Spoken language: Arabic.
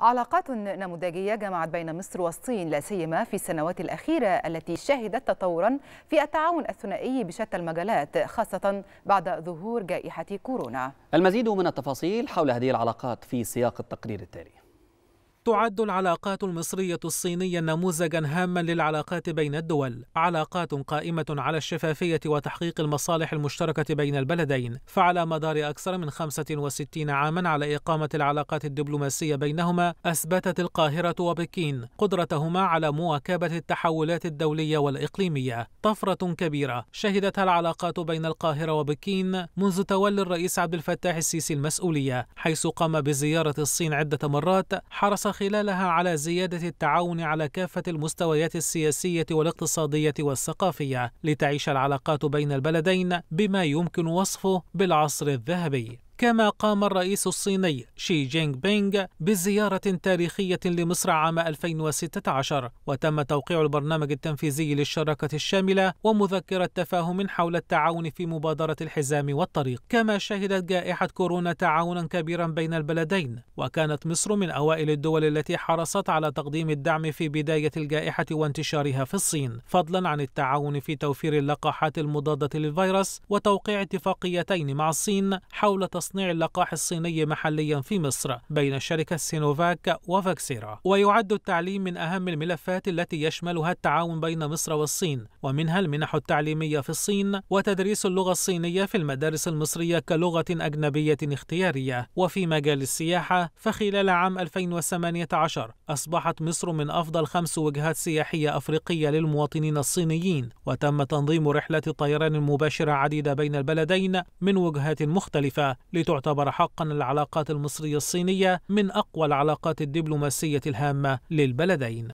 علاقات نموذجية جمعت بين مصر والصين لا سيما في السنوات الأخيرة التي شهدت تطورا في التعاون الثنائي بشتى المجالات خاصة بعد ظهور جائحة كورونا المزيد من التفاصيل حول هذه العلاقات في سياق التقرير التالي تعد العلاقات المصرية الصينية نموذجا هاما للعلاقات بين الدول علاقات قائمة على الشفافية وتحقيق المصالح المشتركة بين البلدين فعلى مدار أكثر من 65 عاما على إقامة العلاقات الدبلوماسية بينهما أثبتت القاهرة وبكين قدرتهما على مواكبة التحولات الدولية والإقليمية طفرة كبيرة شهدتها العلاقات بين القاهرة وبكين منذ تولي الرئيس عبد الفتاح السيسي المسؤولية حيث قام بزيارة الصين عدة مرات حرص خلالها على زيادة التعاون على كافة المستويات السياسية والاقتصادية والثقافية لتعيش العلاقات بين البلدين بما يمكن وصفه بالعصر الذهبي كما قام الرئيس الصيني شي جينغ بينغ بزيارة تاريخية لمصر عام 2016 وتم توقيع البرنامج التنفيذي للشراكة الشاملة ومذكرة تفاهم حول التعاون في مبادرة الحزام والطريق كما شهدت جائحة كورونا تعاونا كبيرا بين البلدين وكانت مصر من أوائل الدول التي حرصت على تقديم الدعم في بداية الجائحة وانتشارها في الصين فضلا عن التعاون في توفير اللقاحات المضادة للفيروس وتوقيع اتفاقيتين مع الصين حول تصنيع اللقاح الصيني محليا في مصر بين شركة سينوفاك وفاكسيرا ويعد التعليم من أهم الملفات التي يشملها التعاون بين مصر والصين ومنها المنح التعليمية في الصين وتدريس اللغة الصينية في المدارس المصرية كلغة أجنبية اختيارية وفي مجال السياحة فخلال عام 2018 أصبحت مصر من أفضل خمس وجهات سياحية أفريقية للمواطنين الصينيين وتم تنظيم رحلات طيران مباشرة عديدة بين البلدين من وجهات مختلفة لتعتبر حقا العلاقات المصرية الصينية من أقوى العلاقات الدبلوماسية الهامة للبلدين